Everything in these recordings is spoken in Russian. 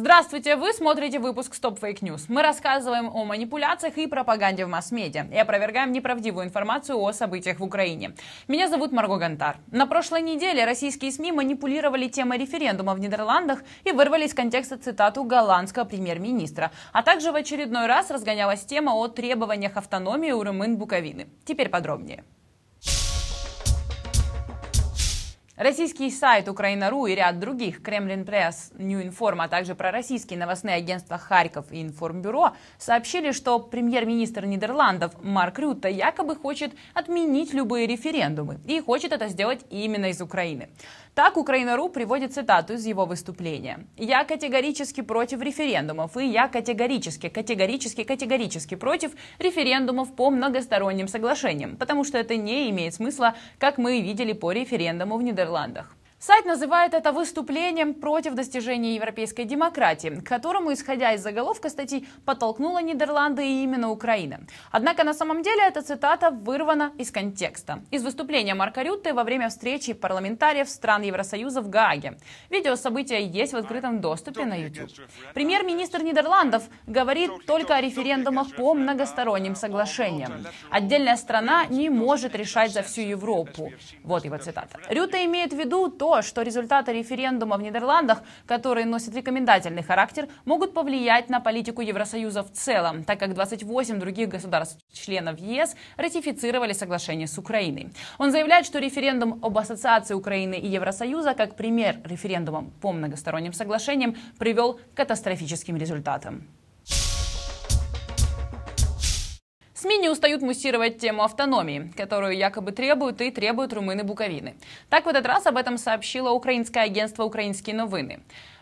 Здравствуйте, вы смотрите выпуск Stop Fake News. Мы рассказываем о манипуляциях и пропаганде в масс-медиа и опровергаем неправдивую информацию о событиях в Украине. Меня зовут Марго Гантар. На прошлой неделе российские СМИ манипулировали темой референдума в Нидерландах и вырвали из контекста цитату голландского премьер-министра, а также в очередной раз разгонялась тема о требованиях автономии у румын Буковины. Теперь подробнее. Российский сайт Украина.ру и ряд других, Кремлин Пресс, Ньюинформ, а также пророссийские новостные агентства Харьков и Информбюро сообщили, что премьер-министр Нидерландов Марк Рютта якобы хочет отменить любые референдумы и хочет это сделать именно из Украины. Так Украина.ру приводит цитату из его выступления. «Я категорически против референдумов, и я категорически, категорически, категорически против референдумов по многосторонним соглашениям, потому что это не имеет смысла, как мы видели по референдуму в Нидерландах Нидерландах. Сайт называет это выступлением против достижения европейской демократии, к которому, исходя из заголовка статьи, подтолкнула Нидерланды и именно Украина. Однако на самом деле эта цитата вырвана из контекста. Из выступления Марка Рютте во время встречи парламентариев стран Евросоюза в Гааге. Видео события есть в открытом доступе на YouTube. Премьер-министр Нидерландов говорит только о референдумах по многосторонним соглашениям. Отдельная страна не может решать за всю Европу. Вот его цитата. Рютте имеет в виду то, то, что результаты референдума в Нидерландах, которые носят рекомендательный характер, могут повлиять на политику Евросоюза в целом, так как 28 других государств-членов ЕС ратифицировали соглашение с Украиной. Он заявляет, что референдум об ассоциации Украины и Евросоюза, как пример референдума по многосторонним соглашениям, привел к катастрофическим результатам. СМИ не устают муссировать тему автономии, которую якобы требуют и требуют румыны Буковины. Так в этот раз об этом сообщило украинское агентство «Украинские новины».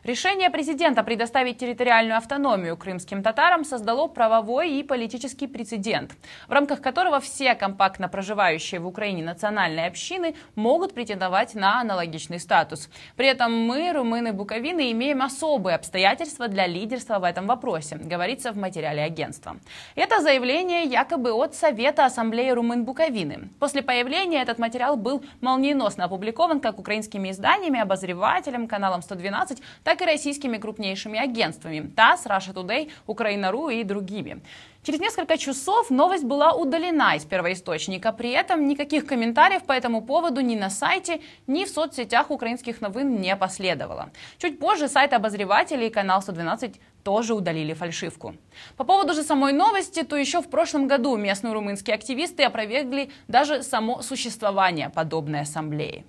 Решение президента предоставить территориальную автономию крымским татарам создало правовой и политический прецедент, в рамках которого все компактно проживающие в Украине национальные общины могут претендовать на аналогичный статус. При этом мы, румыны Буковины, имеем особые обстоятельства для лидерства в этом вопросе, говорится в материале агентства. Это заявление якобы от Совета Ассамблеи Румын Буковины. После появления этот материал был молниеносно опубликован как украинскими изданиями, обозревателем, каналом 112, так так и российскими крупнейшими агентствами ТАСС, Russia Today, Украина.ру и другими. Через несколько часов новость была удалена из первоисточника. При этом никаких комментариев по этому поводу ни на сайте, ни в соцсетях украинских новин не последовало. Чуть позже сайт обозревателей и канал 112 тоже удалили фальшивку. По поводу же самой новости, то еще в прошлом году местные румынские активисты опровергли даже само существование подобной ассамблеи.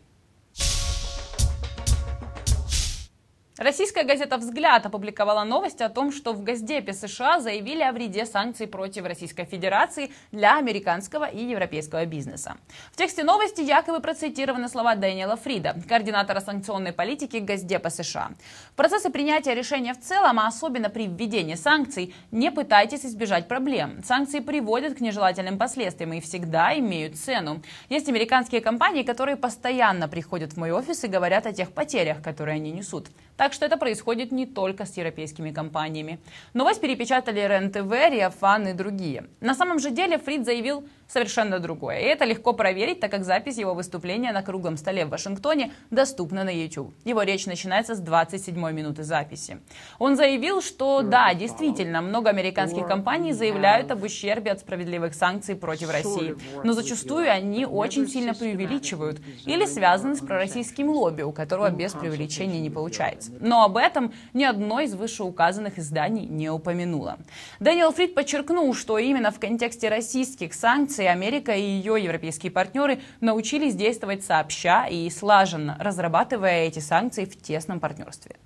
Российская газета «Взгляд» опубликовала новость о том, что в Газдепе США заявили о вреде санкций против Российской Федерации для американского и европейского бизнеса. В тексте новости якобы процитированы слова Дэниела Фрида, координатора санкционной политики Газдепа США. В процессе принятия решения в целом, а особенно при введении санкций, не пытайтесь избежать проблем. Санкции приводят к нежелательным последствиям и всегда имеют цену. Есть американские компании, которые постоянно приходят в мой офис и говорят о тех потерях, которые они несут. Так что это происходит не только с европейскими компаниями. Новость перепечатали РЕН РНТВ, Риафан и другие. На самом же деле Фрид заявил совершенно другое. И это легко проверить, так как запись его выступления на круглом столе в Вашингтоне доступна на YouTube. Его речь начинается с 27 минуты записи. Он заявил, что ну, да, действительно, много американских компаний заявляют об ущербе от справедливых санкций против России. Но зачастую они очень сильно преувеличивают или связаны с пророссийским лобби, у которого ну, без преувеличения не получается но об этом ни одно из вышеуказанных изданий не упомянуло. Дэниел Фрид подчеркнул, что именно в контексте российских санкций Америка и ее европейские партнеры научились действовать сообща и слаженно, разрабатывая эти санкции в тесном партнерстве.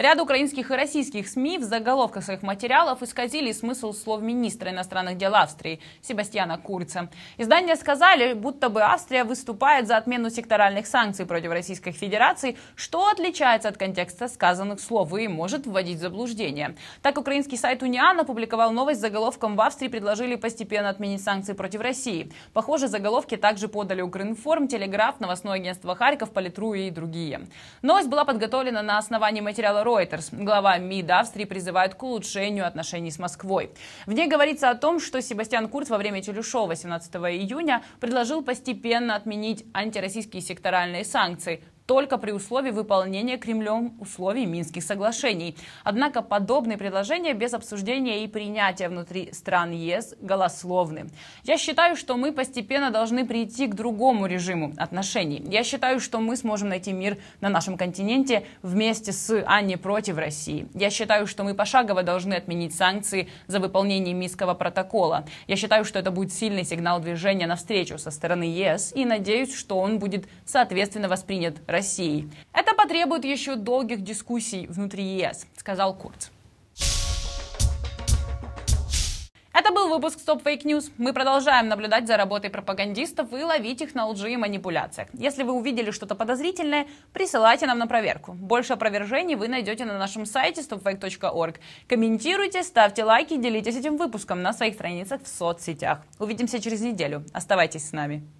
Ряд украинских и российских СМИ в заголовках своих материалов исказили смысл слов министра иностранных дел Австрии Себастьяна Курца. Издания сказали, будто бы Австрия выступает за отмену секторальных санкций против Российской Федерации, что отличается от контекста сказанных слов и может вводить в заблуждение. Так, украинский сайт «Униан» опубликовал новость с заголовком «В Австрии предложили постепенно отменить санкции против России». Похоже, заголовки также подали Укринформ, Телеграф, новостное агентство Харьков, Политру и другие. Новость была подготовлена на основании материала Reuters. Глава МИД Австрии призывает к улучшению отношений с Москвой. В ней говорится о том, что Себастьян Курц во время Телешоу 18 июня предложил постепенно отменить антироссийские секторальные санкции, только при условии выполнения Кремлем условий Минских соглашений. Однако подобные предложения без обсуждения и принятия внутри стран ЕС голословны. Я считаю, что мы постепенно должны прийти к другому режиму отношений. Я считаю, что мы сможем найти мир на нашем континенте вместе с, а не против России. Я считаю, что мы пошагово должны отменить санкции за выполнение Минского протокола. Я считаю, что это будет сильный сигнал движения навстречу со стороны ЕС и надеюсь, что он будет соответственно воспринят Россией Россией. Это потребует еще долгих дискуссий внутри ЕС, сказал Курц. Это был выпуск Stop Fake News. Мы продолжаем наблюдать за работой пропагандистов и ловить их на лжи и манипуляциях. Если вы увидели что-то подозрительное, присылайте нам на проверку. Больше опровержений вы найдете на нашем сайте stopfake.org. Комментируйте, ставьте лайки, делитесь этим выпуском на своих страницах в соцсетях. Увидимся через неделю. Оставайтесь с нами.